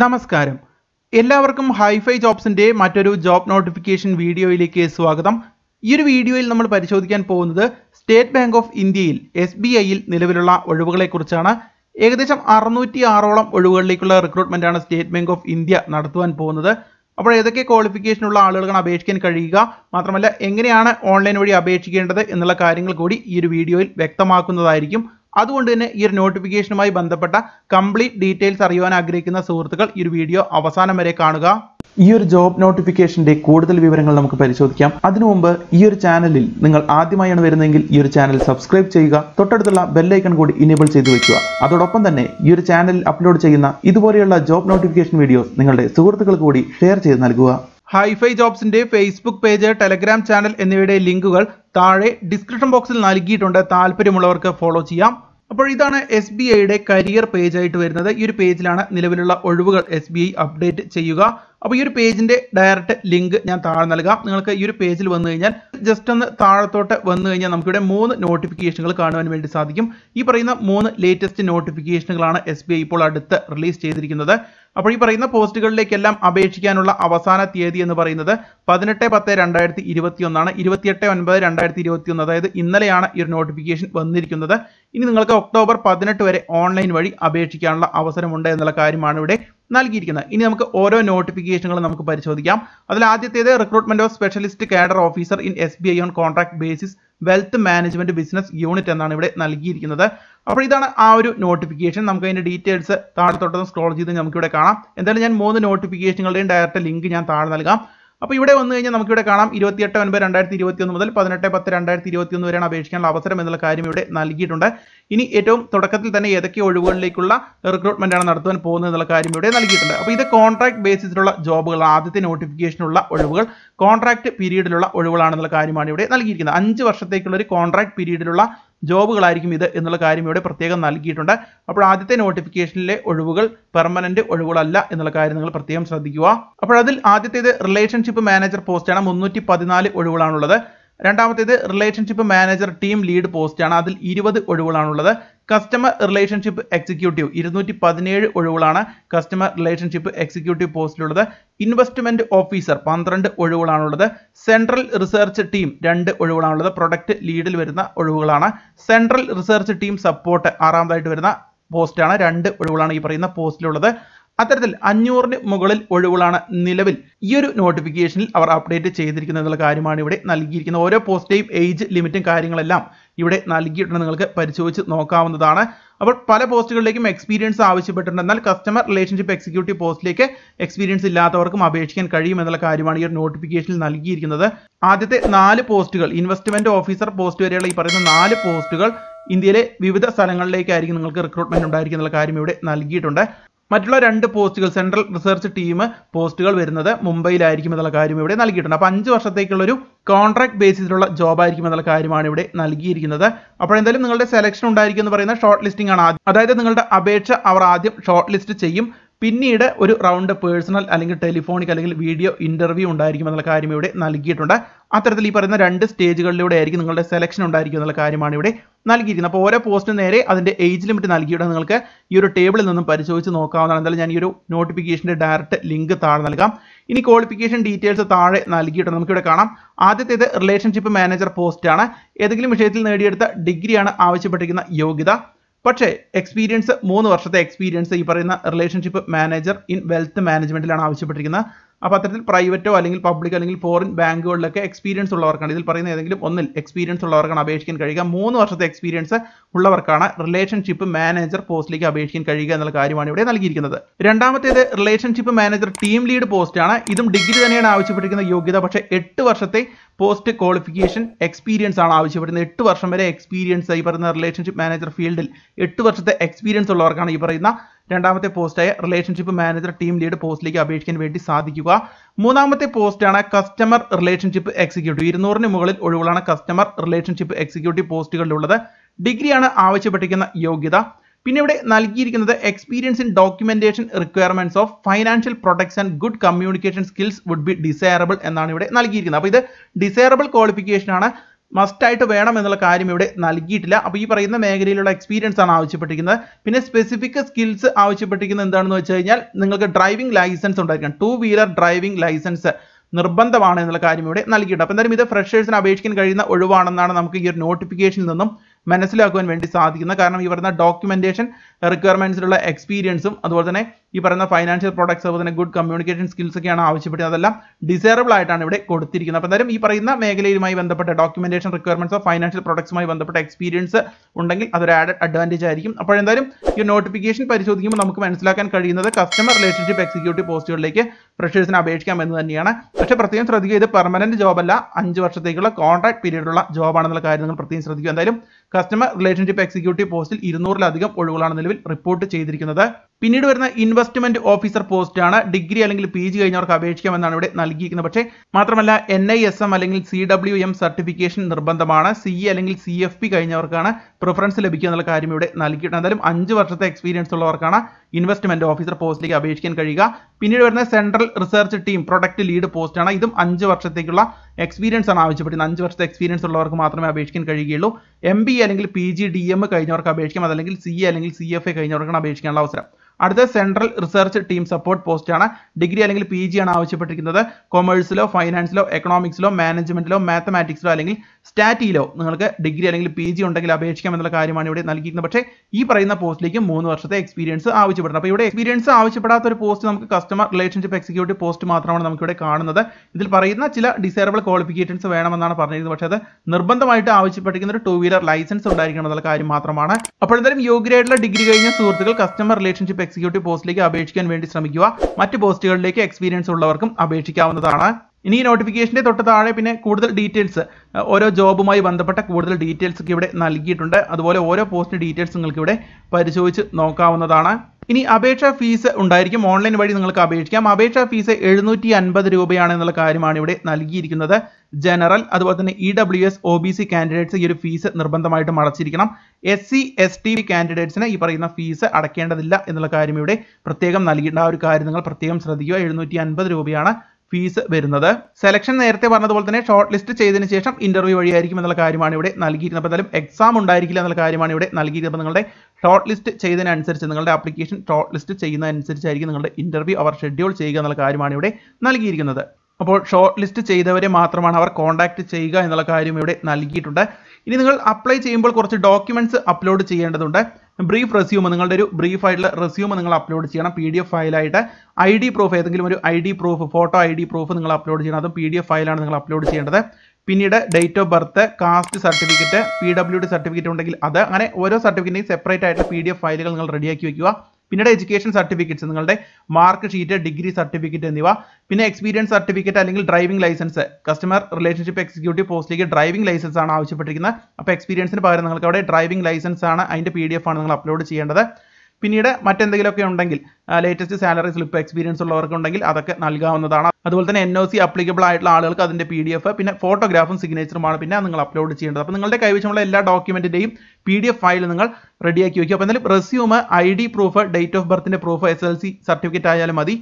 നമസ്കാരം എല്ലാവർക്കും ഹൈഫൈ ജോബ്സിൻ്റെ മറ്റൊരു ജോബ് നോട്ടിഫിക്കേഷൻ വീഡിയോയിലേക്ക് സ്വാഗതം ഈ ഒരു വീഡിയോയിൽ നമ്മൾ പരിശോധിക്കാൻ പോകുന്നത് സ്റ്റേറ്റ് ബാങ്ക് ഓഫ് ഇന്ത്യയിൽ എസ് ബി ഐയിൽ നിലവിലുള്ള ഒഴിവുകളെക്കുറിച്ചാണ് ഏകദേശം അറുന്നൂറ്റി ആറോളം ഒഴിവുകളിലേക്കുള്ള റിക്രൂട്ട്മെൻറ്റാണ് സ്റ്റേറ്റ് ബാങ്ക് ഓഫ് ഇന്ത്യ നടത്തുവാൻ പോകുന്നത് അപ്പോൾ ഏതൊക്കെ ക്വാളിഫിക്കേഷനുള്ള ആളുകളാണ് അപേക്ഷിക്കാൻ കഴിയുക മാത്രമല്ല എങ്ങനെയാണ് ഓൺലൈൻ വഴി അപേക്ഷിക്കേണ്ടത് എന്നുള്ള കാര്യങ്ങൾ കൂടി ഈ ഒരു വീഡിയോയിൽ വ്യക്തമാക്കുന്നതായിരിക്കും അതുകൊണ്ട് തന്നെ ഈ ഒരു നോട്ടിഫിക്കേഷനുമായി ബന്ധപ്പെട്ട കംപ്ലീറ്റ് ഡീറ്റെയിൽസ് അറിയുവാൻ ആഗ്രഹിക്കുന്ന സുഹൃത്തുക്കൾ ഈ ഒരു വീഡിയോ അവസാനം വരെ കാണുക ഈ ഒരു ജോബ് നോട്ടിഫിക്കേഷന്റെ കൂടുതൽ വിവരങ്ങൾ നമുക്ക് പരിശോധിക്കാം അതിനു മുമ്പ് ഈ ഒരു ചാനലിൽ നിങ്ങൾ ആദ്യമായാണ് വരുന്നതെങ്കിൽ ഈ ഒരു ചാനൽ സബ്സ്ക്രൈബ് ചെയ്യുക തൊട്ടടുത്തുള്ള ബെല്ലൈക്കൺ കൂടി ഇനേബിൾ ചെയ്തു വെക്കുക അതോടൊപ്പം തന്നെ ഈ ഒരു ചാനലിൽ അപ്ലോഡ് ചെയ്യുന്ന ഇതുപോലെയുള്ള ജോബ് നോട്ടിഫിക്കേഷൻ വീഡിയോസ് നിങ്ങളുടെ സുഹൃത്തുക്കൾ കൂടി ഷെയർ ചെയ്ത് നൽകുക ഹൈഫൈ ജോബ്സിന്റെ ഫേസ്ബുക്ക് പേജ് ടെലഗ്രാം ചാനൽ എന്നിവയുടെ ലിങ്കുകൾ താഴെ ഡിസ്ക്രിപ്ഷൻ ബോക്സിൽ നൽകിയിട്ടുണ്ട് താല്പര്യമുള്ളവർക്ക് ഫോളോ ചെയ്യാം അപ്പോൾ ഇതാണ് എസ് ബി ഐയുടെ കരിയർ പേജ് ആയിട്ട് വരുന്നത് ഈ ഒരു പേജിലാണ് നിലവിലുള്ള ഒഴിവുകൾ എസ് അപ്ഡേറ്റ് ചെയ്യുക അപ്പോൾ ഈ ഒരു പേജിന്റെ ഡയറക്റ്റ് ലിങ്ക് ഞാൻ താഴെ നൽകാം നിങ്ങൾക്ക് ഈ ഒരു പേജിൽ വന്നു കഴിഞ്ഞാൽ ജസ്റ്റ് ഒന്ന് താഴത്തോട്ട് വന്നു കഴിഞ്ഞാൽ നമുക്കിവിടെ മൂന്ന് നോട്ടിഫിക്കേഷനുകൾ കാണുവാൻ വേണ്ടി സാധിക്കും ഈ പറയുന്ന മൂന്ന് ലേറ്റസ്റ്റ് നോട്ടിഫിക്കേഷനുകളാണ് എസ് ഇപ്പോൾ അടുത്ത് റിലീസ് ചെയ്തിരിക്കുന്നത് അപ്പോൾ ഈ പറയുന്ന പോസ്റ്റുകളിലേക്കെല്ലാം അപേക്ഷിക്കാനുള്ള അവസാന തീയതി എന്ന് പറയുന്നത് പതിനെട്ട് പത്ത് രണ്ടായിരത്തി ഇരുപത്തി ഒന്നാണ് ഇരുപത്തിയെട്ട് ഒൻപത് രണ്ടായിരത്തി ഇരുപത്തി ഒന്ന് അതായത് ഇന്നലെയാണ് ഈ ഒരു നോട്ടിഫിക്കേഷൻ വന്നിരിക്കുന്നത് ഇനി നിങ്ങൾക്ക് ഒക്ടോബർ പതിനെട്ട് വരെ ഓൺലൈൻ വഴി അപേക്ഷിക്കാനുള്ള അവസരമുണ്ട് എന്നുള്ള കാര്യമാണ് ഇവിടെ നൽകിയിരിക്കുന്നത് ഇനി നമുക്ക് ഓരോ നോട്ടിഫിക്കേഷനുകളും നമുക്ക് പരിശോധിക്കാം അതിൽ ആദ്യത്തേത് recruitment of specialist cadre officer in S B I on contract basis wealth management business unit എന്നാണ് ഇവിടെ നൽകിയിരിക്കുന്നത് അപ്പോൾ ഇതാണ് ആ ഒരു നോട്ടിഫിക്കേഷൻ നമുക്ക് അതിന്റെ ഡീറ്റെയിൽസ് താഴെ താഴത്തോട്ടൊന്ന് സ്ക്രോൾ ചെയ്ത് നമുക്കിവിടെ കാണാം എന്തായാലും ഞാൻ മൂന്ന് നോട്ടിഫിക്കേഷനുകളുടെയും ഡയറക്റ്റ് ലിങ്ക് ഞാൻ താഴെ നൽകാം അപ്പോൾ ഇവിടെ വന്നു കഴിഞ്ഞാൽ നമുക്കിവിടെ കാണാം ഇരുപത്തിയെട്ട് ഒൻപത് രണ്ടായിരത്തി ഇരുപത്തിയൊന്ന് മുതൽ പതിനെട്ട് പത്ത് രണ്ടായിരത്തി ഇരുപത്തിയൊന്ന് വരെയാണ് അപേക്ഷിക്കാനുള്ള അവസരം എന്നുള്ള കാര്യം ഇവിടെ നൽകിയിട്ടുണ്ട് ഇനി ഏറ്റവും തുടക്കത്തിൽ തന്നെ ഏതൊക്കെ ഒഴിവുകളിലേക്കുള്ള റിക്രൂട്ട്മെന്റ് ആണ് നടത്തുവാൻ പോകുന്നത് എന്നുള്ള കാര്യം ഇവിടെ നൽകിയിട്ടുണ്ട് അപ്പോൾ ഇത് കോൺട്രാക്ട് ബേസിസിലുള്ള ജോബുകൾ ആദ്യത്തെ നോട്ടിഫിക്കേഷനുള്ള ഒഴിവുകൾ കോൺട്രാക്ട് പീരീഡിലുള്ള ഒഴിവുകളാണെന്നുള്ള കാര്യമാണ് ഇവിടെ നൽകിയിരിക്കുന്നത് അഞ്ച് വർഷത്തേക്കുള്ള ഒരു കോൺട്രാക്ട് പീരീഡിലുള്ള ജോബുകളായിരിക്കും ഇത് എന്നുള്ള കാര്യം ഇവിടെ പ്രത്യേകം നൽകിയിട്ടുണ്ട് അപ്പോൾ ആദ്യത്തെ നോട്ടിഫിക്കേഷനിലെ ഒഴിവുകൾ പെർമനന്റ് ഒഴിവുകളല്ല എന്നുള്ള കാര്യം നിങ്ങൾ പ്രത്യേകം ശ്രദ്ധിക്കുക അപ്പോൾ അതിൽ ആദ്യത്തേത് റിലേഷൻഷിപ്പ് മാനേജർ പോസ്റ്റാണ് മുന്നൂറ്റി പതിനാല് ഒഴിവുകളാണുള്ളത് രണ്ടാമത്തേത് റിലേഷൻഷിപ്പ് മാനേജർ ടീം ലീഡ് പോസ്റ്റാണ് അതിൽ ഇരുപത് ഒഴിവുകളാണുള്ളത് കസ്റ്റമർ റിലേഷൻഷിപ്പ് എക്സിക്യൂട്ടീവ് ഇരുന്നൂറ്റി പതിനേഴ് ഒഴിവുകളാണ് കസ്റ്റമർ റിലേഷൻഷിപ്പ് എക്സിക്യൂട്ടീവ് പോസ്റ്റിലുള്ളത് ഇൻവെസ്റ്റ്മെന്റ് ഓഫീസർ പന്ത്രണ്ട് ഒഴിവുകളാണുള്ളത് സെൻട്രൽ റിസർച്ച് ടീം രണ്ട് ഒഴിവുകളാണുള്ളത് പ്രൊഡക്റ്റ് ലീഡിൽ വരുന്ന ഒഴിവുകളാണ് സെൻട്രൽ റിസർച്ച് ടീം സപ്പോർട്ട് ആറാമതായിട്ട് വരുന്ന പോസ്റ്റാണ് രണ്ട് ഒഴിവുകളാണ് ഈ പറയുന്ന പോസ്റ്റിലുള്ളത് അത്തരത്തിൽ അഞ്ഞൂറിന് മുകളിൽ ഒഴിവുകളാണ് നിലവിൽ ഈ ഒരു നോട്ടിഫിക്കേഷനിൽ അവർ അപ്ഡേറ്റ് ചെയ്തിരിക്കുന്നത് എന്നുള്ള കാര്യമാണ് ഇവിടെ നൽകിയിരിക്കുന്നത് ഓരോ പോസ്റ്റേയും ഏജ് ലിമിറ്റും കാര്യങ്ങളെല്ലാം ഇവിടെ നൽകിയിട്ടുണ്ട് നിങ്ങൾക്ക് പരിശോധിച്ച് നോക്കാവുന്നതാണ് അപ്പോൾ പല പോസ്റ്റുകളിലേക്കും എക്സ്പീരിയൻസ് ആവശ്യപ്പെട്ടിട്ടുണ്ട് എന്നാൽ കസ്റ്റമർ റിലേഷൻഷിപ്പ് എക്സിക്യൂട്ടീവ് പോസ്റ്റിലേക്ക് എക്സ്പീരിയൻസ് ഇല്ലാത്തവർക്കും അപേക്ഷിക്കാൻ കഴിയും എന്നുള്ള കാര്യമാണ് ഈ ഒരു നോട്ടിഫിക്കേഷനിൽ നൽകിയിരിക്കുന്നത് ആദ്യത്തെ നാല് പോസ്റ്റുകൾ ഇൻവെസ്റ്റ്മെന്റ് ഓഫീസർ പോസ്റ്റ് വരെയുള്ള ഈ പറയുന്ന നാല് പോസ്റ്റുകൾ ഇന്ത്യയിലെ വിവിധ സ്ഥലങ്ങളിലേക്കായിരിക്കും നിങ്ങൾക്ക് റിക്രൂട്ട്മെന്റ് ഉണ്ടായിരിക്കുന്ന കാര്യം ഇവിടെ നൽകിയിട്ടുണ്ട് മറ്റുള്ള രണ്ട് പോസ്റ്റുകൾ സെൻട്രൽ റിസർച്ച് ടീം പോസ്റ്റുകൾ വരുന്നത് മുംബൈയിലായിരിക്കും എന്നുള്ള കാര്യം ഇവിടെ നൽകിയിട്ടുണ്ട് അപ്പോൾ അഞ്ച് വർഷത്തേക്കുള്ള ഒരു കോൺട്രാക്ട് ബേസിസിലുള്ള ജോബ് ആയിരിക്കും എന്നുള്ള കാര്യമാണ് ഇവിടെ നൽകിയിരിക്കുന്നത് അപ്പോൾ എന്തായാലും നിങ്ങളുടെ സെലക്ഷൻ ഉണ്ടായിരിക്കും എന്ന് പറയുന്ന ഷോർട്ട് ലിസ്റ്റിംഗ് ആണ് ആദ്യം അതായത് നിങ്ങളുടെ അപേക്ഷ അവർ ആദ്യം ഷോർട്ട് ലിസ്റ്റ് ചെയ്യും പിന്നീട് ഒരു റൗണ്ട് പേഴ്സണൽ അല്ലെങ്കിൽ ടെലിഫോണിക് അല്ലെങ്കിൽ വീഡിയോ ഇൻ്റർവ്യൂ ഉണ്ടായിരിക്കും എന്നുള്ള കാര്യം ഇവിടെ നൽകിയിട്ടുണ്ട് അത്തരത്തിൽ ഈ പറയുന്ന രണ്ട് സ്റ്റേജുകളിലൂടെ ആയിരിക്കും നിങ്ങളുടെ സെലക്ഷൻ ഉണ്ടായിരിക്കും എന്നുള്ള കാര്യമാണ് ഇവിടെ നൽകിയിരിക്കുന്നത് അപ്പോൾ ഓരോ പോസ്റ്റിന് നേരെ അതിൻ്റെ ഏജ് ലിമിറ്റ് നൽകിയിട്ട് നിങ്ങൾക്ക് ഈ ഒരു ടേബിളിൽ നിന്നും പരിശോധിച്ച് നോക്കാവുന്നതാണ് എന്തായാലും ഞാൻ ഈ ഒരു നോട്ടിഫിക്കേഷൻ്റെ ഡയറക്റ്റ് ലിങ്ക് താഴെ നൽകാം ഇനി ക്വാളിഫിക്കേഷൻ ഡീറ്റെയിൽസ് താഴെ നൽകിയിട്ടുണ്ട് നമുക്കിവിടെ കാണാം ആദ്യത്തേത് റിലേഷൻഷിപ്പ് മാനേജർ പോസ്റ്റാണ് ഏതെങ്കിലും വിഷയത്തിൽ നേടിയെടുത്ത ഡിഗ്രിയാണ് ആവശ്യപ്പെട്ടിരിക്കുന്ന യോഗ്യത പക്ഷേ എക്സ്പീരിയൻസ് മൂന്ന് വർഷത്തെ എക്സ്പീരിയൻസ് ഈ പറയുന്ന റിലേഷൻഷിപ്പ് മാനേജർ ഇൻ വെൽത്ത് മാനേജ്മെന്റിലാണ് ആവശ്യപ്പെട്ടിരിക്കുന്നത് അപ്പോൾ അത്തരത്തിൽ പ്രൈവറ്റോ അല്ലെങ്കിൽ പബ്ലിക് അല്ലെങ്കിൽ ഫോറിൻ ബാങ്കുകളിലൊക്കെ എക്സ്പീരിയൻസ് ഉള്ളവർക്കാണ് ഇതിൽ പറയുന്ന ഏതെങ്കിലും ഒന്നിൽ എക്സ്പീരിയൻസ് ഉള്ളവർക്കാണ് അപേക്ഷിക്കാൻ കഴിയുക മൂന്ന് വർഷത്തെ എക്സ്പീരിയൻസ് ഉള്ളവർക്കാണ് റിലേഷൻഷിപ്പ് മാനേജർ പോസ്റ്റിലേക്ക് അപേക്ഷിക്കാൻ കഴിയുക എന്നുള്ള കാര്യമാണ് ഇവിടെ നൽകിയിരിക്കുന്നത് രണ്ടാമത്തേത് റിലേഷൻഷിപ്പ് മാനേജർ ടീം ലീഡ് പോസ്റ്റാണ് ഇതും ഡിഗ്രി തന്നെയാണ് ആവശ്യപ്പെട്ടിരിക്കുന്ന യോഗ്യത പക്ഷേ എട്ട് വർഷത്തെ പോസ്റ്റ് ക്വാളിഫിക്കേഷൻ എക്സ്പീരിയൻസ് ആണ് ആവശ്യപ്പെടുന്നത് എട്ട് വർഷം വരെ എക്സ്പീരിയൻസ് ഈ പറയുന്ന റിലേഷൻഷിപ്പ് മാനേജർ ഫീൽഡിൽ എട്ട് വർഷത്തെ എക്സ്പീരിയൻസ് ഉള്ളവർക്കാണ് ഈ പറയുന്ന രണ്ടാമത്തെ പോസ്റ്റായ റിലേഷൻഷിപ്പ് മാനേജർ ടീം ലീഡ് പോസ്റ്റിലേക്ക് അപേക്ഷിക്കാൻ വേണ്ടി സാധിക്കുക മൂന്നാമത്തെ പോസ്റ്റാണ് കസ്റ്റമർ റിലേഷൻഷിപ്പ് എക്സിക്യൂട്ടീവ് ഇരുന്നൂറിന് മുകളിൽ ഒഴിവുകളാണ് കസ്റ്റമർ റിലേഷൻഷിപ്പ് എക്സിക്യൂട്ടീവ് പോസ്റ്റുകളിലുള്ളത് ഡിഗ്രിയാണ് ആവശ്യപ്പെട്ടിരിക്കുന്ന യോഗ്യത പിന്നെ ഇവിടെ നൽകിയിരിക്കുന്നത് experience in documentation requirements of financial protection and good communication skills would be desirable എന്നാണ് ഇവിടെ നൽകിയിരിക്കുന്നത് അപ്പോൾ ഇത് ഡിസയറബിൾ ക്വാളിഫിക്കേഷൻ ആണ് മസ്റ്റായിട്ട് വേണം എന്നുള്ള കാര്യം ഇവിടെ നൽകിയിട്ടില്ല അപ്പോൾ ഈ പറയുന്ന മേഖലയിലുള്ള എക്സ്പീരിയൻസ് ആണ് ആവശ്യപ്പെട്ടിരിക്കുന്നത് പിന്നെ സ്പെസിഫിക് സ്കിൽസ് ആവശ്യപ്പെട്ടിരിക്കുന്നത് എന്താണെന്ന് വെച്ച് കഴിഞ്ഞാൽ നിങ്ങൾക്ക് ഡ്രൈവിംഗ് ലൈസൻസ് ഉണ്ടായിരിക്കണം ടു വീലർ ഡ്രൈവിംഗ് ലൈസൻസ് നിർബന്ധമാണ് എന്നുള്ള കാര്യം ഇവിടെ നൽകിയിട്ടുണ്ട് അപ്പോൾ എന്തായാലും ഇത് ഫ്രഷേഴ്സിന് അപേക്ഷിക്കാൻ കഴിയുന്ന ഒഴിവാണെന്നാണ് നമുക്ക് ഈ ഒരു നോട്ടിഫിക്കേഷനിൽ നിന്നും മനസ്സിലാക്കുവാൻ വേണ്ടി സാധിക്കുന്നത് കാരണം ഈ പറയുന്ന ഡോക്യുമെന്റേഷൻ റിക്വയർമെൻറ്റ്സിലുള്ള എക്സ്പീരിയൻസും അതുപോലെ തന്നെ ഈ പറയുന്ന ഫൈനാൻഷ്യൽ പ്രോഡക്ട്സ് അതുപോലെ തന്നെ ഗുഡ് കമ്മ്യൂണിക്കേഷൻ സ്കിൽസ് ഒക്കെയാണ് ആവശ്യപ്പെട്ടത് അതെല്ലാം ഡിസേറബിൾ ആയിട്ടാണ് ഇവിടെ കൊടുത്തിരിക്കുന്നത് അപ്പോൾ എന്തായാലും ഈ പറയുന്ന മേഖലയുമായി ബന്ധപ്പെട്ട ഡോക്യുമെന്റേഷൻ റിക്വയർമെൻറ്റ്സ് ഓഫ് ഫൈനാൻഷ്യൽ പ്രോഡക്ട്സുമായി ബന്ധപ്പെട്ട എക്സ്പീരിയൻസ് ഉണ്ടെങ്കിൽ അതൊരു ആഡ് അഡ്വാൻറ്റേജ് ആയിരിക്കും അപ്പോൾ എന്തായാലും ഈ നോട്ടിഫിക്കേഷൻ പരിശോധിക്കുമ്പോൾ നമുക്ക് മനസ്സിലാക്കാൻ കഴിയുന്നത് കസ്റ്റമർ റിലേഷൻഷിപ്പ് എക്സിക്യൂട്ടീവ് പോസ്റ്റുകളിലേക്ക് ഫ്രഷേഴ്സിനെ അപേക്ഷിക്കാം എന്ന് തന്നെയാണ് പക്ഷേ പ്രത്യേകം ശ്രദ്ധിക്കുക ഇത് പെർമനന്റ് ജോബല്ല അഞ്ച് വർഷത്തേക്കുള്ള കോൺട്രാക്ട് പീരീഡുള്ള ജോബാണെന്നുള്ള കാര്യം നിങ്ങൾ പ്രത്യേകം ശ്രദ്ധിക്കുക എന്തായാലും കസ്റ്റമർ റിലേഷൻഷിപ്പ് എക്സിക്യൂട്ടീവ് പോസ്റ്റിൽ ഇരുന്നൂറിലധികം ഒഴിവുകളാണ് നിലവിൽ നിലവിൽ റിപ്പോർട്ട് ചെയ്തിരിക്കുന്നത് പിന്നീട് വരുന്ന ഇൻവെസ്റ്റ്മെന്റ് ഓഫീസർ പോസ്റ്റാണ് ഡിഗ്രി അല്ലെങ്കിൽ പി ജി കഴിഞ്ഞവർക്ക് അപേക്ഷിക്കാമെന്നാണ് ഇവിടെ നൽകിയിരിക്കുന്നത് പക്ഷേ മാത്രമല്ല എൻ ഐ എസ് എം അല്ലെങ്കിൽ സി ഡബ്ല്യു എം സർട്ടിഫിക്കേഷൻ നിർബന്ധമാണ് സി e അല്ലെങ്കിൽ സി എഫ് പി കഴിഞ്ഞവർക്കാണ് പ്രിഫറൻസ് ലഭിക്കുക എന്നുള്ള കാര്യം ഇവിടെ നൽകിയിട്ടുണ്ട് എന്തായാലും അഞ്ച് വർഷത്തെ എക്സ്പീരിയൻസ് ഉള്ളവർക്കാണ് ഇൻവെസ്റ്റ്മെന്റ് ഓഫീസർ പോസ്റ്റിലേക്ക് അപേക്ഷിക്കാൻ കഴിയുക പിന്നീട് വരുന്ന central research team product lead പോസ്റ്റാണ് ഇതും അഞ്ച് വർഷത്തേക്കുള്ള എക്സ്പീരിയൻസ് ആണ് ആവശ്യപ്പെടുന്നത് അഞ്ച് വർഷത്തെ എക്സ്പീരിയൻസ് ഉള്ളവർക്ക് മാത്രമേ അപേക്ഷിക്കാൻ കഴിയുകയുള്ളൂ എം ബി അല്ലെങ്കിൽ പി ജി ഡി എം കഴിഞ്ഞവർക്ക് അപേക്ഷിക്കാം അതല്ലെങ്കിൽ സി e അല്ലെങ്കിൽ സി എഫ് എ കഴിഞ്ഞവർക്കാണ് അപേക്ഷിക്കാനുള്ള അവസരം അടുത്ത central research team support post ആണ് ഡിഗ്രി അല്ലെങ്കിൽ പി ജി ആണ് ആവശ്യപ്പെട്ടിരിക്കുന്നത് കൊമേഴ്സിലോ ഫൈനാൻസിലോ എക്കണോമിക്സിലോ മാനേജ്മെന്റിലോ മാത്തമാറ്റിക്സിലോ അല്ലെങ്കിൽ സ്റ്റാറ്റിയിലോ നിങ്ങൾക്ക് ഡിഗ്രി അല്ലെങ്കിൽ പി ജി ഉണ്ടെങ്കിൽ അപേക്ഷിക്കാം എന്നുള്ള കാര്യമാണ് ഇവിടെ നൽകിയിരിക്കുന്നത് പക്ഷേ ഈ പറയുന്ന പോസ്റ്റിലേക്ക് മൂന്ന് വർഷത്തെ എക്സ്പീരിയൻസ് ആവശ്യപ്പെടണം അപ്പോൾ ഇവിടെ എക്സ്പീരിയൻസ് ആവശ്യപ്പെടാത്ത ഒരു പോസ്റ്റ് നമുക്ക് കസ്റ്റമർ റിലേഷൻഷിപ്പ് എക്സിക്യൂട്ടീവ് പോസ്റ്റ് മാത്രമാണ് നമുക്കിവിടെ കാണുന്നത് ഇതിൽ പറയുന്ന ചില ഡിസേറബിൾ ക്വാളിഫിക്കേഷൻസ് വേണമെന്നാണ് പറഞ്ഞിരിക്കുന്നത് പക്ഷേ അത് നിർബന്ധമായിട്ട് ആവശ്യപ്പെട്ടിരിക്കുന്ന ഒരു ടൂ വീലർ ലൈസൻസ് ഉണ്ടായിരിക്കണം എന്നുള്ള കാര്യം മാത്രമാണ് അപ്പോൾ എന്തായാലും യോഗ്യരായിട്ടുള്ള ഡിഗ്രി കഴിഞ്ഞ സുഹൃത്തുക്കൾ കസ്റ്റമർ റിലേഷൻഷിപ്പ് എക്സിക്യൂട്ടീവ് പോസ്റ്റിലേക്ക് അപേക്ഷിക്കാൻ വേണ്ടി ശ്രമിക്കുക മറ്റ് പോസ്റ്റുകളിലേക്ക് എക്സ്പീരിയൻസ് ഉള്ളവർക്കും അപേക്ഷിക്കാവുന്നതാണ് ഇനി ഈ നോട്ടിഫിക്കേഷൻ്റെ തൊട്ട് താഴെ പിന്നെ കൂടുതൽ ഡീറ്റെയിൽസ് ഓരോ ജോബുമായി ബന്ധപ്പെട്ട കൂടുതൽ ഡീറ്റെയിൽസ് ഒക്കെ ഇവിടെ നൽകിയിട്ടുണ്ട് അതുപോലെ ഓരോ പോസ്റ്റിൻ്റെ ഡീറ്റെയിൽസ് നിങ്ങൾക്ക് ഇവിടെ പരിശോധിച്ച് നോക്കാവുന്നതാണ് ഇനി അപേക്ഷാ ഫീസ് ഉണ്ടായിരിക്കും ഓൺലൈൻ വഴി നിങ്ങൾക്ക് അപേക്ഷിക്കാം അപേക്ഷാ ഫീസ് എഴുന്നൂറ്റി അൻപത് രൂപയാണ് എന്നുള്ള കാര്യമാണ് ഇവിടെ നൽകിയിരിക്കുന്നത് ജനറൽ അതുപോലെ തന്നെ E W S O B C candidates ഈ ഒരു ഫീസ് നിർബന്ധമായിട്ടും അടച്ചിരിക്കണം എസ് സി എസ് ടി കാൻഡിഡേറ്റ്സിന് ഈ പറയുന്ന ഫീസ് അടക്കേണ്ടതില്ല എന്നുള്ള കാര്യം ഇവിടെ പ്രത്യേകം നൽകിയിട്ടുണ്ട് ആ ഒരു കാര്യം നിങ്ങൾ പ്രത്യേകം ശ്രദ്ധിക്കുക എഴുന്നൂറ്റി അൻപത് രൂപയാണ് ഫീസ് വരുന്നത് സെലക്ഷൻ നേരത്തെ പറഞ്ഞതുപോലെ തന്നെ ഷോർട്ട് ലിസ്റ്റ് ചെയ്തതിന് ശേഷം ഇന്റർവ്യൂ വഴിയായിരിക്കും എന്നുള്ള കാര്യമാണ് ഇവിടെ നൽകിയിരുന്നത് അപ്പോൾ എന്തായാലും എക്സാം ഉണ്ടായിരിക്കില്ല എന്നുള്ള കാര്യമാണ് ഇവിടെ നൽകിയിരുന്നത് നിങ്ങളുടെ ഷോർട്ട് ലിസ്റ്റ് ചെയ്തതിനനുസരിച്ച് നിങ്ങളുടെ ആപ്ലിക്കേഷൻ ഷോർട്ട് ലിസ്റ്റ് ചെയ്യുന്നതനുസരിച്ചായിരിക്കും നിങ്ങളുടെ ഇൻ്റർവ്യൂ അവർ ഷെഡ്യൂൾ ചെയ്യുക എന്നുള്ള കാര്യമാണ് ഇവിടെ നൽകിയിരിക്കുന്നത് അപ്പോൾ ഷോർട്ട് ലിസ്റ്റ് ചെയ്തവരെ മാത്രമാണ് അവർ കോൺടാക്ട് ചെയ്യുക എന്നുള്ള കാര്യം ഇവിടെ നൽകിയിട്ടുണ്ട് ഇനി നിങ്ങൾ അപ്ലൈ ചെയ്യുമ്പോൾ കുറച്ച് ഡോക്യുമെന്റ്സ് അപ്ലോഡ് ചെയ്യേണ്ടതുണ്ട് ബ്രീഫ് റെസ്യൂമ് നിങ്ങളുടെ ഒരു ബ്രീഫ് ആയിട്ടുള്ള റെസ്യൂമ് നിങ്ങൾ അപ്ലോഡ് ചെയ്യണം പി ഡി എഫ് ഫയലായിട്ട് ഐ ഡി പ്രൂഫ് ഏതെങ്കിലും ഒരു I D proof photo I D proof നിങ്ങൾ അപ്ലോഡ് ചെയ്യണം അതും പി ഡി എഫ് ഫയലാണ് നിങ്ങൾ അപ്ലോഡ് ചെയ്യേണ്ടത് പിന്നീട് date of birth caste certificate P W D certificate ഉണ്ടെങ്കിൽ അത് അങ്ങനെ ഓരോ സർട്ടിഫിക്കറ്റിനെയും സെപ്പറേറ്റ് ആയിട്ട് പി ഡി എഫ് ഫയലുകൾ നിങ്ങൾ റെഡിയാക്കി വെക്കുക പിന്നീട് എഡ്യൂക്കേഷൻ സർട്ടിഫിക്കറ്റ്സ് നിങ്ങളുടെ മാർക്ക് ഷീറ്റ് ഡിഗ്രി സർട്ടിഫിക്കറ്റ് എന്നിവ പിന്നെ എക്സ്പീരിയൻസ് സർട്ടിഫിക്കറ്റ് അല്ലെങ്കിൽ driving licence customer relationship executive പോസ്റ്റിലേക്ക് ഡ്രൈവിംഗ് ലൈസൻസ് ആണ് ആവശ്യപ്പെട്ടിരിക്കുന്നത് അപ്പോൾ എക്സ്പീരിയൻസിന് പകരം നിങ്ങൾക്ക് അവിടെ ഡ്രൈവിംഗ് ലൈസൻസ് ആണ് അതിൻ്റെ പി ഡി എഫ് ആണ് നിങ്ങൾ അപ്ലോഡ് ചെയ്യേണ്ടത് പിന്നീട് മറ്റെന്തെങ്കിലുമൊക്കെ ഉണ്ടെങ്കിൽ ലേറ്റസ്റ്റ് സാലറി സ്ലിപ്പ് എക്സ്പീരിയൻസ് ഉള്ളവർക്ക് ഉണ്ടെങ്കിൽ അതൊക്കെ നൽകാവുന്നതാണ് അതുപോലെ തന്നെ എൻ ഒ സി അപ്ലിക്കബിൾ ആയിട്ടുള്ള ആളുകൾക്ക് അതിൻ്റെ പി ഡി എഫ് പിന്നെ ഫോട്ടോഗ്രാഫും സിഗ്നേച്ചറുമാണ് പിന്നെ നിങ്ങൾ അപ്ലോഡ് ചെയ്യേണ്ടത് അപ്പോൾ നിങ്ങളുടെ കൈവശമുള്ള എല്ലാ ഡോക്യുമെൻറ്റിൻ്റെയും പി ഡി എഫ് ഫയൽ നിങ്ങൾ റെഡിയാക്കി വയ്ക്കും അപ്പോൾ എന്തായാലും resume I D proof date of ബർത്തിൻ്റെ proof S L C certificate ആയാലും മതി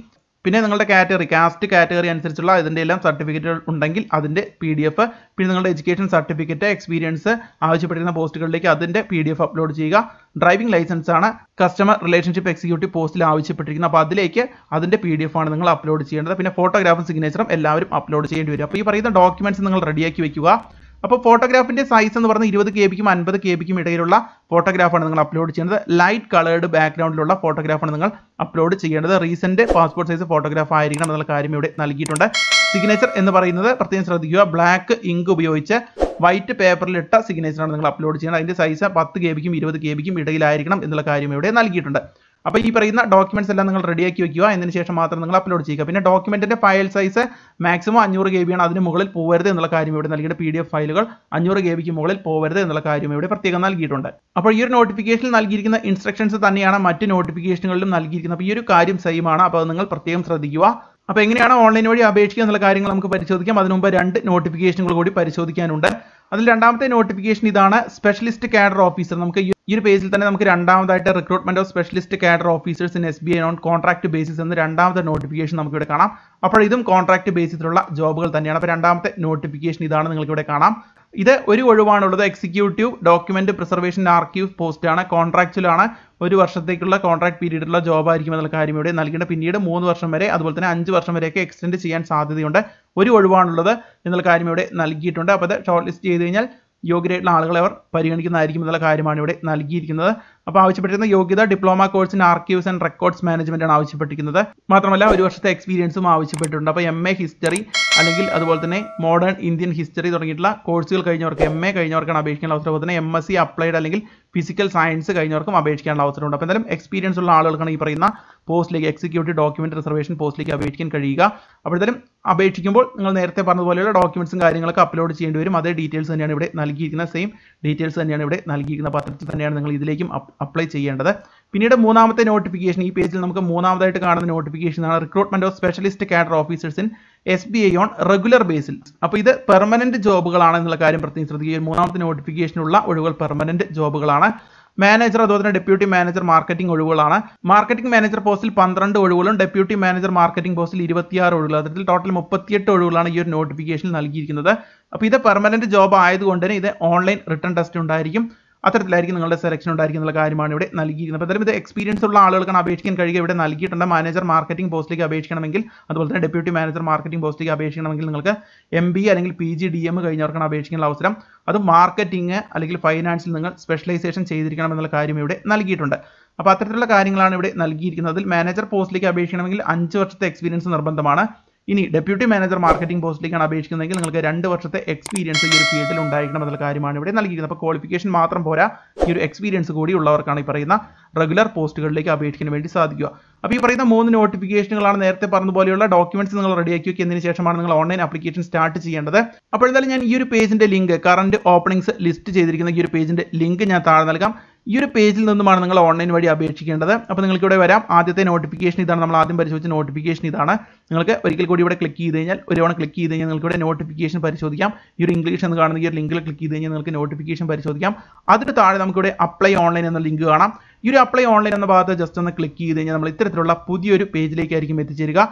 പിന്നെ നിങ്ങളുടെ കാറ്റഗറി കാസ്റ്റ് കാറ്റഗറി അനുസരിച്ചുള്ള അതിൻ്റെ എല്ലാം സർട്ടിഫിക്കറ്റുകൾ ഉണ്ടെങ്കിൽ അതിൻ്റെ പി ഡി എഫ് പിന്നെ നിങ്ങളുടെ എഡ്യൂക്കേഷൻ സർട്ടിഫിക്കറ്റ് എക്സ്പീരിയൻസ് ആവശ്യപ്പെട്ടിരുന്ന പോസ്റ്റുകളിലേക്ക് അതിൻ്റെ പി ഡി എഫ് അപ്ലോഡ് ചെയ്യുക ഡ്രൈവിംഗ് ലൈസൻസ് ആണ് കസ്റ്റമർ റിലേഷൻഷിപ്പ് എക്സിക്യൂട്ടീവ് പോസ്റ്റിൽ ആവശ്യപ്പെട്ടിരിക്കുന്നത് അപ്പോൾ അതിലേക്ക് അതിൻ്റെ പി ഡി എഫ് ആണ് നിങ്ങൾ അപ്ലോഡ് ചെയ്യേണ്ടത് പിന്നെ ഫോട്ടോഗ്രാഫും സിഗ്നേച്ചറും എല്ലാവരും അപ്ലോഡ് ചെയ്യേണ്ടി വരും അപ്പോൾ ഈ പറയുന്ന ഡോക്യുമെന്റ്സ് നിങ്ങൾ റെഡിയാക്കി വെക്കുക അപ്പോൾ ഫോട്ടോഗ്രാഫിൻ്റെ സൈസ് എന്ന് പറഞ്ഞാൽ ഇരുപത് കെ ബിക്കും അൻപത് കെ ബിക്കും ഇടയിലുള്ള ഫോട്ടോഗ്രാഫാണ് നിങ്ങൾ അപ്ലോഡ് ചെയ്യുന്നത് ലൈറ്റ് കളേർഡ് ബാക്ക്ഗ്രൗണ്ടിലുള്ള ഫോട്ടോഗ്രാഫാണ് നിങ്ങൾ അപ്ലോഡ് ചെയ്യേണ്ടത് റീസെൻറ്റ് പാസ്പോർട്ട് സൈസ് ഫോട്ടോഗ്രാഫ് ആയിരിക്കണം എന്നുള്ള കാര്യം ഇവിടെ നൽകിയിട്ടുണ്ട് സിഗ്നേച്ചർ എന്ന് പറയുന്നത് പ്രത്യേകം ശ്രദ്ധിക്കുക ബ്ലാക്ക് ഇങ്ക് ഉപയോഗിച്ച് വൈറ്റ് പേപ്പറിലിട്ട സിഗ്നേച്ചറാണ് നിങ്ങൾ അപ്ലോഡ് ചെയ്യുന്നത് അതിൻ്റെ സൈസ് പത്ത് കെ ബിക്കും ഇരുപത് കെ ബിക്കും ഇടയിലായിരിക്കണം എന്നുള്ള കാര്യം ഇവിടെ നൽകിയിട്ടുണ്ട് അപ്പോൾ ഈ പറയുന്ന ഡോക്യുമെന്റ്സ് എല്ലാം നിങ്ങൾ റെഡിയാക്കി വെക്കുക എന്നതിന് ശേഷം മാത്രം നിങ്ങൾ അപ്ലോഡ് ചെയ്യുക പിന്നെ ഡോക്യുമെന്റിന്റെ ഫയൽ സൈസ് മാക്സിമം അഞ്ഞൂറ് കെ ബിയാണ് അതിന് മുകളിൽ പോകരുത് എന്നുള്ള കാര്യം ഇവിടെ നൽകിയ പി ഫയലുകൾ അഞ്ഞൂറ് കെ ബിക്ക് മുകളിൽ പോകരുത് എന്നുള്ള കാര്യം ഇവിടെ പ്രത്യേകം നൽകിയിട്ടുണ്ട് അപ്പോൾ ഈ ഒരു നോട്ടിഫിക്കേഷനിൽ നൽകിയിരിക്കുന്ന ഇൻസ്ട്രക്ഷൻസ് തന്നെയാണ് മറ്റ് നോട്ടിഫിക്കേഷനുകളിലും നൽകിയിരിക്കുന്നത് അപ്പോൾ ഈ ഒരു കാര്യം സെയിം ആണ് അപ്പോൾ നിങ്ങൾ പ്രത്യേകം ശ്രദ്ധിക്കുക അപ്പോൾ എങ്ങനെയാണ് ഓൺലൈൻ വഴി അപേക്ഷിക്കുക എന്നുള്ള കാര്യങ്ങൾ നമുക്ക് പരിശോധിക്കാം അതിനു മുമ്പ് രണ്ട് നോട്ടിഫിക്കേഷനുകൾ കൂടി പരിശോധിക്കാനുണ്ട് അതിൽ രണ്ടാമത്തെ നോട്ടിഫിക്കേഷൻ ഇതാണ് സ്പെഷ്യലിസ്റ്റ് കാഡർ ഓഫീസർ നമുക്ക് ഈ ഒരു പേജിൽ തന്നെ നമുക്ക് രണ്ടാമതായിട്ട് recruitment of specialist cadre officers in S B I non contract basis എന്ന രണ്ടാമത്തെ നോട്ടിഫിക്കേഷൻ നമുക്ക് ഇവിടെ കാണാം അപ്പോൾ ഇതും കോൺട്രാക്ട് ബേസിസിലുള്ള ജോബുകൾ തന്നെയാണ് അപ്പോൾ രണ്ടാമത്തെ നോട്ടിഫിക്കേഷൻ ഇതാണ് നിങ്ങൾക്ക് ഇവിടെ കാണാം ഇത് ഒരു ഒഴിവാണുള്ളത് എക്സിക്യൂട്ടീവ് ഡോക്യുമെന്റ് പ്രിസർവേഷൻ ആർക്കീവ് ആണ് കോൺട്രാക്ച്വലാണ് ഒരു വർഷത്തേക്കുള്ള കോൺട്രാക്ട് പീരീഡിലുള്ള ആയിരിക്കും എന്നുള്ള കാര്യം ഇവിടെ നൽകേണ്ട പിന്നീട് മൂന്ന് വർഷം വരെ അതുപോലെ തന്നെ അഞ്ച് വർഷം വരെയൊക്കെ എക്സ്റ്റെൻഡ് ചെയ്യാൻ സാധ്യതയുണ്ട് ഒരു ഒഴിവാണുള്ളത് എന്നുള്ള കാര്യം ഇവിടെ നൽകിയിട്ടുണ്ട് അപ്പോൾ അത് ഷോർട്ട് ലിസ്റ്റ് ചെയ്ത് കഴിഞ്ഞാൽ യോഗ്യരായിട്ടുള്ള ആളുകളെ അവർ പരിഗണിക്കുന്നതായിരിക്കും എന്നുള്ള കാര്യമാണ് ഇവിടെ നൽകിയിരിക്കുന്നത് അപ്പോൾ ആവശ്യപ്പെട്ടിരുന്ന യോഗ്യത diploma in archives and records management ആണ് ആവശ്യപ്പെട്ടിരിക്കുന്നത് മാത്രമല്ല ഒരു വർഷത്തെ എക്സ്പീരിയൻസും ആവശ്യപ്പെട്ടിട്ടുണ്ട് അപ്പോൾ എം എ ഹിസ്റ്ററി അല്ലെങ്കിൽ അതുപോലെ തന്നെ മോഡേൺ ഇന്ത്യൻ ഹിസ്റ്ററി തുടങ്ങിയിട്ടുള്ള കോഴ്സുകൾ കഴിഞ്ഞവർക്ക് എം എ കഴിഞ്ഞവർക്കാണ് അപേക്ഷിക്കാൻ അവസരം അതുപോലെ തന്നെ എം എസ് സി അപ്ലൈഡ് അല്ലെങ്കിൽ ഫിസിക്കൽ സയൻസ് കഴിഞ്ഞവർക്കും അപേക്ഷിക്കാനുള്ള അവസരമുണ്ട് അപ്പോൾ എന്തായാലും എക്സ്പീരിയൻസ് ഉള്ള ആളുകൾക്കാണ് ഈ പറയുന്ന പോസ്റ്റിലേക്ക് എക്സിക്യൂട്ടീവ് ഡോക്യുമെന്റ് റിസർവേഷൻ പോസ്റ്റിലേക്ക് അപേക്ഷിക്കാൻ കഴിയുക അപ്പോഴത്തേലും അപേക്ഷിക്കുമ്പോൾ നിങ്ങൾ നേരത്തെ പറഞ്ഞതുപോലെയുള്ള ഡോക്യുമെന്റ്സും കാര്യങ്ങളൊക്കെ അപ്ലോഡ് ചെയ്യേണ്ടി വരും അതേ ഡീറ്റെയിൽസ് തന്നെയാണ് ഇവിടെ നൽകിയിരിക്കുന്ന സെയിം ഡീറ്റെയിൽസ് തന്നെയാണ് ഇവിടെ നൽകിയിരിക്കുന്ന പത്രത്തിൽ തന്നെയാണ് നിങ്ങൾ ഇതിലേക്കും അപ്ലൈ ചെയ്യേണ്ടത് പിന്നീട് മൂന്നാമത്തെ നോട്ടിഫിക്കേഷൻ ഈ പേജിൽ നമുക്ക് മൂന്നാമതായിട്ട് കാണുന്ന നോട്ടിഫിക്കേഷൻ ആണ് recruitment of specialist cadre officers in S B I on regular ബേസിൽ അപ്പോൾ ഇത് പെർമനന്റ് ജോബുകളാണ് എന്നുള്ള കാര്യം പ്രത്യേകം ശ്രദ്ധിക്കുക മൂന്നാമത്തെ നോട്ടിഫിക്കേഷനുള്ള ഒഴിവുകൾ പെർമനന്റ് ജോബുകളാണ് മാനേജർ അതുപോലെ തന്നെ ഡെപ്യൂട്ടി മാനേജർ മാർക്കറ്റിംഗ് ഒഴിവുകളാണ് മാർക്കറ്റിംഗ് മാനേജർ പോസ്റ്റിൽ പന്ത്രണ്ട് ഒഴിവുകളും ഡെപ്യൂട്ടി മാനേജർ മാർക്കറ്റിംഗ് പോസ്റ്റിൽ ഇരുപത്തിയാറ് ഒഴിവുകൾ അതിൽ ടോട്ടൽ മുപ്പത്തിയെട്ട് ഒഴിവുകളാണ് ഈ ഒരു നോട്ടിഫിക്കേഷൻ നൽകിയിരിക്കുന്നത് അപ്പോൾ ഇത് പെർമനന്റ് ജോബ് ആയതുകൊണ്ട് തന്നെ ഇത് ഓൺലൈൻ റിട്ടേൺ ടെസ്റ്റ് ഉണ്ടായിരിക്കും അത്തരത്തിലായിരിക്കും നിങ്ങളുടെ സെലക്ഷൻ ഉണ്ടായിരിക്കും എന്നുള്ള കാര്യമാണ് ഇവിടെ നൽകിയിരിക്കുന്നത് അപ്പോൾ ഇത് എക്സ്പീരിയൻസ് ഉള്ള ആളുകൾക്കാണ് അപേക്ഷിക്കാൻ കഴിയുക ഇവിടെ നൽകിയിട്ടുണ്ട് മാനേജർ മാർക്കറ്റിംഗ് പോസ്റ്റിലേക്ക് അപേക്ഷിക്കണമെങ്കിൽ അതുപോലെ തന്നെ ഡെപ്യൂട്ടി മാനേജർ മാർക്കറ്റിംഗ് പോസ്റ്റിലേക്ക് അപേക്ഷിക്കണമെങ്കിൽ നിങ്ങൾക്ക് എം ബി അല്ലെങ്കിൽ പി ജി ഡി എം കഴിഞ്ഞവർക്കാണ് അപേക്ഷിക്കാനുള്ള അവസരം അത് മാർക്കറ്റിംഗ് അല്ലെങ്കിൽ ഫൈനാൻസിൽ നിങ്ങൾ സ്പെഷ്യലൈസേഷൻ ചെയ്തിരിക്കണം എന്നുള്ള കാര്യം ഇവിടെ നൽകിയിട്ടുണ്ട് അപ്പോൾ അത്തരത്തിലുള്ള കാര്യങ്ങളാണ് ഇവിടെ നൽകിയിരിക്കുന്നത് അതിൽ മാനേജർ പോസ്റ്റിലേക്ക് അപേക്ഷിക്കണമെങ്കിൽ അഞ്ച് വർഷത്തെ എക്സ്പീരിയൻസ് നിർബന്ധമാണ് ഇനി ഡെപ്യൂട്ടി മാനേജർ മാർക്കറ്റിംഗ് പോസ്റ്റിലേക്കാണ് അപേക്ഷിക്കുന്നതെങ്കിൽ നിങ്ങൾക്ക് രണ്ട് വർഷത്തെ എക്സ്പീരിയൻസ് ഈ ഒരു ഫീൽഡിൽ ഉണ്ടായിരിക്കണം എന്നുള്ള കാര്യമാണ് ഇവിടെ നൽകിയിരിക്കുന്നത് അപ്പോൾ ക്വാളിഫിക്കേഷൻ മാത്രം പോരാ ഈ ഒരു എക്സ്പീരിയൻസ് കൂടി ഉള്ളവർക്കാണ് ഈ പറയുന്ന റെഗുലർ പോസ്റ്റുകളിലേക്ക് അപേക്ഷിക്കാൻ വേണ്ടി സാധിക്കുക അപ്പോൾ ഈ പറയുന്ന മൂന്ന് നോട്ടിഫിക്കേഷനുകളാണ് നേരത്തെ പറഞ്ഞ പോലെയുള്ള ഡോക്യുമെന്റ്സ് നിങ്ങൾ റെഡിയാക്കി വെക്കുന്നതിന് ശേഷമാണ് നിങ്ങൾ ഓൺലൈൻ ആപ്ലിക്കേഷൻ സ്റ്റാർട്ട് ചെയ്യേണ്ടത് അപ്പോൾ എന്തായാലും ഞാൻ ഈ ഒരു പേജിന്റെ ലിങ്ക് കറണ്ട് ഓപ്പണിംഗ്സ് ലിസ്റ്റ് ചെയ്തിരിക്കുന്ന ഈ ഒരു പേജിന്റെ ലിങ്ക് ഞാൻ താഴെ നൽകാം ഈ ഒരു പേജിൽ നിന്നുമാണ് നിങ്ങൾ ഓൺലൈൻ വഴി അപേക്ഷിക്കേണ്ടത് അപ്പോൾ നിങ്ങൾക്ക് ഇവിടെ വരാം ആദ്യത്തെ നോട്ടിഫിക്കേഷൻ ഇതാണ് നമ്മൾ ആദ്യം പരിശോധിച്ച നോട്ടിഫിക്കേഷൻ ഇതാണ് നിങ്ങൾക്ക് ഒരിക്കൽ കൂടി ഇവിടെ ക്ലിക്ക് ചെയ്ത് കഴിഞ്ഞാൽ ഒരു തവണ ക്ലിക്ക് ചെയ്ത് കഴിഞ്ഞാൽ നിങ്ങൾക്ക് ഇവിടെ നോട്ടിഫിക്കേഷൻ പരിശോധിക്കാം ഈ ഒരു ഇംഗ്ലീഷ് എന്ന് കാണുന്ന ഈ ഒരു ലിങ്കിൽ ക്ലിക്ക് ചെയ്ത് കഴിഞ്ഞാൽ നിങ്ങൾക്ക് നോട്ടിഫിക്കേഷൻ പരിശോധിക്കാം അതിന് താഴെ നമുക്കിവിടെ അപ്ലൈ ഓൺലൈൻ എന്ന ലിങ്ക് കാണാം ഈ ഒരു അപ്ലൈ ഓൺലൈൻ എന്ന ഭാഗത്ത് ജസ്റ്റ് ഒന്ന് ക്ലിക്ക് ചെയ്ത് കഴിഞ്ഞാൽ നമ്മൾ ഇത്തരത്തിലുള്ള പുതിയൊരു പേജിലേക്കായിരിക്കും എത്തിച്ചേരുക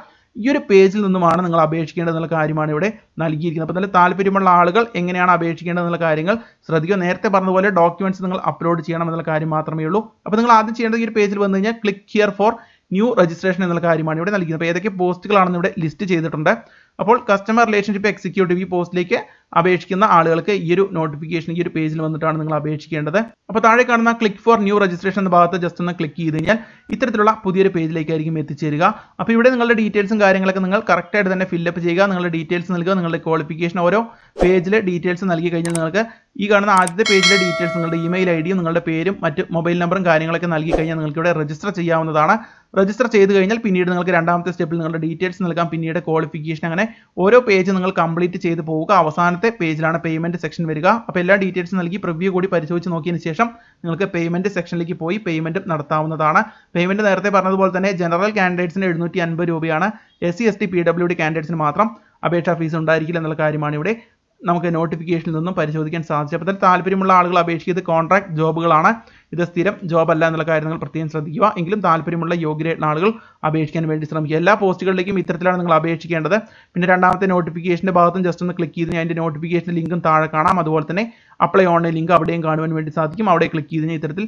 ഈ ഒരു പേജിൽ നിന്നുമാണ് നിങ്ങൾ അപേക്ഷിക്കേണ്ടതെന്നുള്ള കാര്യമാണ് ഇവിടെ നൽകിയിരിക്കുന്നത് അപ്പോൾ നല്ല താല്പര്യമുള്ള ആളുകൾ എങ്ങനെയാണ് അപേക്ഷിക്കേണ്ടതെന്നുള്ള കാര്യങ്ങൾ ശ്രദ്ധിക്കുക നേരത്തെ പറഞ്ഞതുപോലെ ഡോക്യുമെന്റ്സ് നിങ്ങൾ അപ്ലോഡ് ചെയ്യണം എന്നുള്ള കാര്യം മാത്രമേ ഉള്ളൂ അപ്പോൾ നിങ്ങൾ ആദ്യം ചെയ്യേണ്ടത് ഈ ഒരു പേജിൽ വന്നു കഴിഞ്ഞാൽ click here for new registration എന്നുള്ള കാര്യമാണ് ഇവിടെ നൽകിയത് അപ്പോൾ ഏതൊക്കെ പോസ്റ്റുകളാണെന്ന് ഇവിടെ ലിസ്റ്റ് ചെയ്തിട്ടുണ്ട് അപ്പോൾ കസ്റ്റമർ റിലേഷൻഷിപ്പ് എക്സിക്യൂട്ടീവ് ഈ പോസ്റ്റിലേക്ക് അപേക്ഷിക്കുന്ന ആളുകൾക്ക് ഈ ഒരു നോട്ടിഫിക്കേഷൻ ഈ ഒരു പേജിൽ വന്നിട്ടാണ് നിങ്ങൾ അപേക്ഷിക്കേണ്ടത് അപ്പോൾ താഴെ കാണുന്ന ക്ലിക്ക് ഫോർ ന്യൂ രജിസ്ട്രേഷൻ എന്ന ഭാഗത്ത് ജസ്റ്റ് ഒന്ന് ക്ലിക്ക് ചെയ്ത് കഴിഞ്ഞാൽ ഇത്തരത്തിലുള്ള പുതിയൊരു പേജിലേക്കായിരിക്കും എത്തിച്ചേരുക അപ്പോൾ ഇവിടെ നിങ്ങളുടെ ഡീറ്റെയിൽസും കാര്യങ്ങളൊക്കെ നിങ്ങൾ കറക്റ്റായിട്ട് തന്നെ ഫില്ലപ്പ് ചെയ്യുക നിങ്ങളുടെ ഡീറ്റെയിൽസ് നൽകുക നിങ്ങളുടെ ക്വാളിഫിക്കേഷൻ ഓരോ പേജിൽ ഡീറ്റെയിൽസ് നൽകി കഴിഞ്ഞാൽ നിങ്ങൾക്ക് ഈ കാണുന്ന ആദ്യത്തെ പേജിലെ ഡീറ്റെയിൽസ് നിങ്ങളുടെ ഇമെയിൽ ഐ ഡിയും നിങ്ങളുടെ പേരും മറ്റ് മൊബൈൽ നമ്പറും കാര്യങ്ങളൊക്കെ നൽകി കഴിഞ്ഞാൽ നിങ്ങൾക്ക് ഇവിടെ രജിസ്റ്റർ ചെയ്യാവുന്നതാണ് രജിസ്റ്റർ ചെയ്ത് കഴിഞ്ഞാൽ പിന്നീട് നിങ്ങൾക്ക് രണ്ടാമത്തെ സ്റ്റെപ്പിൽ നിങ്ങളുടെ ഡീറ്റെയിൽസ് നൽകാം പിന്നീട് ക്വാളിഫിക്കേഷൻ അങ്ങനെ ഓരോ പേജ് നിങ്ങൾ കംപ്ലീറ്റ് ചെയ്ത് പോവുക അവസാന അവസാനത്തെ പേജിലാണ് പേയ്മെൻറ്റ് സെക്ഷൻ വരിക അപ്പോൾ എല്ലാ ഡീറ്റെയിൽസും നൽകി പ്രിവ്യൂ കൂടി പരിശോധിച്ച് നോക്കിയതിന് ശേഷം നിങ്ങൾക്ക് പേയ്മെൻറ്റ് സെക്ഷനിലേക്ക് പോയി പേയ്മെൻറ്റും നടത്താവുന്നതാണ് പേയ്മെൻറ്റ് നേരത്തെ പറഞ്ഞതുപോലെ തന്നെ ജനറൽ കാൻഡിഡേറ്റ്സിന് എഴുന്നൂറ്റി അൻപത് രൂപയാണ് S C S T P W D കാൻഡിഡേറ്റ്സിന് മാത്രം അപേക്ഷാ ഫീസ് ഉണ്ടായിരിക്കില്ല എന്നുള്ള കാര്യമാണ് ഇവിടെ നമുക്ക് നോട്ടിഫിക്കേഷനിൽ നിന്നും പരിശോധിക്കാൻ സാധിച്ചത് അപ്പോൾ താല്പര്യമുള്ള ആളുകൾ അപേക്ഷിക്കുന്നത് കോൺട്രാക്ട് ജോബുകളാണ് ഇത് സ്ഥിരം ജോബല്ല എന്നുള്ള കാര്യങ്ങൾ പ്രത്യേകം ശ്രദ്ധിക്കുക എങ്കിലും താല്പര്യമുള്ള യോഗ്യരായിട്ടുള്ള ആളുകൾ അപേക്ഷിക്കാൻ വേണ്ടി ശ്രമിക്കുക എല്ലാ പോസ്റ്റുകളിലേക്കും ഇത്തരത്തിലാണ് നിങ്ങൾ അപേക്ഷിക്കേണ്ടത് പിന്നെ രണ്ടാമത്തെ നോട്ടിഫിക്കേഷൻ്റെ ഭാഗത്തും ജസ്റ്റ് ഒന്ന് ക്ലിക്ക് ചെയ്ത് അതിൻ്റെ നോട്ടിഫിക്കേഷൻ്റെ ലിങ്കും താഴെ കാണാം അതുപോലെ തന്നെ അപ്ലൈ ഓൺലൈൻ ലിങ്ക് അവിടെയും കാണുവാൻ വേണ്ടി സാധിക്കും അവിടെ ക്ലിക്ക് ചെയ്ത് ഇത്തരത്തിൽ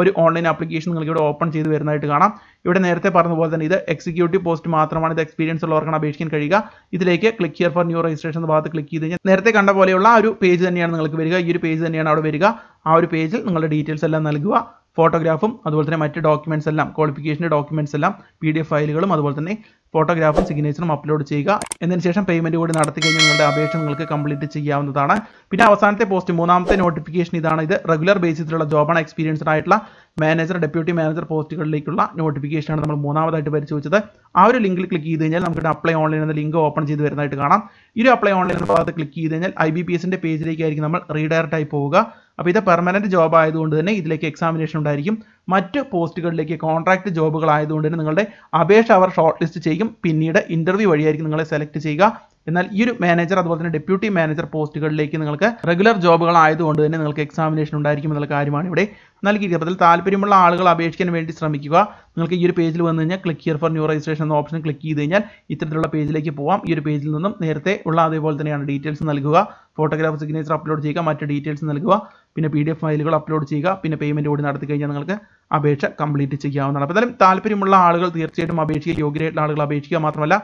ഒരു ഓൺലൈൻ ആപ്ലിക്കേഷൻ നിങ്ങൾക്ക് ഇവിടെ ഓപ്പൺ ചെയ്ത് വരുന്നതായിട്ട് കാണാം ഇവിടെ നേരത്തെ പറഞ്ഞ പോലെ തന്നെ ഇത് എക്സിക്യൂട്ടീവ് പോസ്റ്റ് മാത്രമാണ് ഇത് എക്സ്പീരിയൻസ് ഉള്ളവർക്കാണ് അപേക്ഷിക്കാൻ കഴിയുക ഇതിലേക്ക് click here for new registration എന്ന ഭാഗത്ത് ക്ലിക്ക് ചെയ്ത് കഴിഞ്ഞാൽ നേരത്തെ കണ്ട പോലെയുള്ള ആ ഒരു പേജ് തന്നെയാണ് നിങ്ങൾക്ക് വരിക ഈ ഒരു പേജ് തന്നെയാണ് അവിടെ വരിക ആ ഒരു പേജിൽ നിങ്ങളുടെ ഡീറ്റെയിൽസ് എല്ലാം നൽകുക ഫോട്ടോഗ്രാഫും അതുപോലെ തന്നെ മറ്റ് ഡോക്യുമെന്റ്സ് എല്ലാം ക്വാളിഫിക്കേഷൻ്റെ ഡോക്യുമെന്റ്സ് എല്ലാം പി ഡി എഫ് ഫയലുകളും അതുപോലെ തന്നെ ഫോട്ടോഗ്രാഫും സിഗ്നേച്ചറും അപ്ലോഡ് ചെയ്യുക എന്നതിന് ശേഷം പേയ്മെൻറ്റ് കൂടി നടത്തി കഴിഞ്ഞാൽ നിങ്ങളുടെ അപേക്ഷ നിങ്ങൾക്ക് കംപ്ലീറ്റ് ചെയ്യാവുന്നതാണ് പിന്നെ അവസാനത്തെ പോസ്റ്റ് മൂന്നാമത്തെ നോട്ടിഫിക്കേഷൻ ഇതാണ് ഇത് റെഗുലർ ബേസിസിലുള്ള ജോബാണ് എക്സ്പീരിയൻസ്ഡ് ആയിട്ടുള്ള മാനേജർ ഡെപ്യൂട്ടി മാനേജർ പോസ്റ്റുകളിലേക്കുള്ള നോട്ടിഫിക്കേഷനാണ് നമ്മൾ മൂന്നാമതായിട്ട് പരിശോധിച്ചത് ആ ഒരു ലിങ്കിൽ ക്ലിക്ക് ചെയ്ത് കഴിഞ്ഞാൽ നമുക്ക് അപ്ലൈ ഓൺലൈൻ എന്ന ലിങ്ക് ഓപ്പൺ ചെയ്ത് വരുന്നതായിട്ട് കാണാം ഈ ഒരു അപ്ലൈ ഓൺലൈൻ എന്ന ഭാഗത്ത് ക്ലിക്ക് ചെയ്ത് കഴിഞ്ഞാൽ ഐ ബി പി എസിൻ്റെ പേജിലേക്കായിരിക്കും നമ്മൾ റീഡയറക്റ്റ് ആയി പോവുക അപ്പോൾ ഇത് പെർമനൻറ്റ് ജോബ് ആയതുകൊണ്ട് തന്നെ ഇതിലേക്ക് എക്സാമിനേഷൻ ഉണ്ടായിരിക്കും മറ്റ് പോസ്റ്റുകളിലേക്ക് കോൺട്രാക്ട് ജോബുകൾ ആയതുകൊണ്ട് തന്നെ നിങ്ങളുടെ അപേക്ഷ അവർ ഷോർട്ട് ലിസ്റ്റ് ചെയ്യും പിന്നീട് ഇൻ്റർവ്യൂ വഴിയായിരിക്കും നിങ്ങളെ സെലക്ട് ചെയ്യുക എന്നാൽ ഈ ഒരു മാനേജർ അതുപോലെ തന്നെ ഡെപ്യൂട്ടി മാനേജർ പോസ്റ്റുകളിലേക്ക് നിങ്ങൾക്ക് റെഗുലർ ജോബുകൾ ആയതുകൊണ്ട് തന്നെ നിങ്ങൾക്ക് എക്സാമിനേഷൻ ഉണ്ടായിരിക്കും എന്നുള്ള കാര്യമാണ് ഇവിടെ നൽകിയിരിക്കുന്നത് അതിൽ താല്പര്യമുള്ള ആളുകൾ അപേക്ഷിക്കാൻ വേണ്ടി ശ്രമിക്കുക നിങ്ങൾക്ക് ഈ ഒരു പേജിൽ വന്നു കഴിഞ്ഞാൽ click here for new registration എന്ന ഓപ്ഷൻ ക്ലിക്ക് ചെയ്ത് കഴിഞ്ഞാൽ ഇത്തരത്തിലുള്ള പേജിലേക്ക് പോകാം ഈ ഒരു പേജിൽ നിന്നും നേരത്തെ ഉള്ള അതേപോലെ തന്നെയാണ് ഡീറ്റെയിൽസ് നൽകുക ഫോട്ടോഗ്രാഫ് സിഗ്നേച്ചർ അപ്ലോഡ് ചെയ്യുക മറ്റ് ഡീറ്റെയിൽസ് നൽകുക പിന്നെ പി ഡി എഫ് ഫയലുകൾ അപ്ലോഡ് ചെയ്യുക പിന്നെ പേയ്മെൻറ്റ് കൂടി നടത്തി കഴിഞ്ഞാൽ നിങ്ങൾക്ക് അപേക്ഷ കംപ്ലീറ്റ് ചെയ്യാവുന്നതാണ് അപ്പോൾ എന്തായാലും താല്പര്യമുള്ള ആളുകൾ തീർച്ചയായിട്ടും അപേക്ഷിക്കുക യോഗ്യരായിട്ടുള്ള ആളുകൾ അപേക്ഷിക്കുക മാത്രമല്ല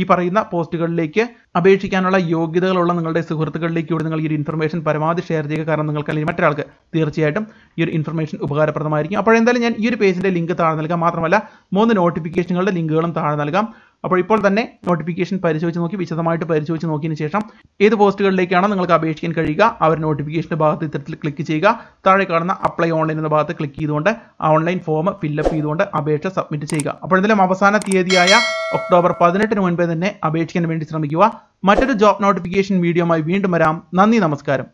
ഈ പറയുന്ന പോസ്റ്റുകളിലേക്ക് അപേക്ഷിക്കാനുള്ള യോഗ്യതകളുള്ള നിങ്ങളുടെ സുഹൃത്തുക്കളിലേക്ക് കൂടി നിങ്ങൾ ഈ ഒരു ഇൻഫർമേഷൻ പരമാവധി ഷെയർ ചെയ്യുക കാരണം നിങ്ങൾക്ക് അല്ലെങ്കിൽ മറ്റൊരാൾക്ക് തീർച്ചയായിട്ടും ഈ ഒരു ഇൻഫർമേഷൻ ഉപകാരപ്രദമായിരിക്കും അപ്പോൾ എന്തായാലും ഞാൻ ഈ ഒരു പേജിൻ്റെ ലിങ്ക് താഴെ നൽകാം മാത്രമല്ല മൂന്ന് നോട്ടിഫിക്കേഷനുകളുടെ ലിങ്കുകളും താഴെ നൽകാം അപ്പോൾ ഇപ്പോൾ തന്നെ നോട്ടിഫിക്കേഷൻ പരിശോധിച്ച് നോക്കി വിശദമായിട്ട് പരിശോധിച്ച് നോക്കിയതിന് ശേഷം ഏത് പോസ്റ്റുകളിലേക്കാണ് നിങ്ങൾക്ക് അപേക്ഷിക്കാൻ കഴിയുക അവർ നോട്ടിഫിക്കേഷൻ്റെ ഭാഗത്ത് ഇത്തരത്തിൽ ക്ലിക്ക് ചെയ്യുക താഴെ കാണുന്ന അപ്ലൈ ഓൺലൈൻ എന്ന ഭാഗത്ത് ക്ലിക്ക് ചെയ്തുകൊണ്ട് ഓൺലൈൻ ഫോം ഫില്ലപ്പ് ചെയ്തുകൊണ്ട് അപേക്ഷ സബ്മിറ്റ് ചെയ്യുക അപ്പോൾ എന്തെങ്കിലും അവസാന തീയതിയായ ഒക്ടോബർ പതിനെട്ടിന് മുൻപേ തന്നെ അപേക്ഷിക്കാൻ വേണ്ടി ശ്രമിക്കുക മറ്റൊരു ജോബ് നോട്ടിഫിക്കേഷൻ വീഡിയോമായി വീണ്ടും വരാം നന്ദി നമസ്കാരം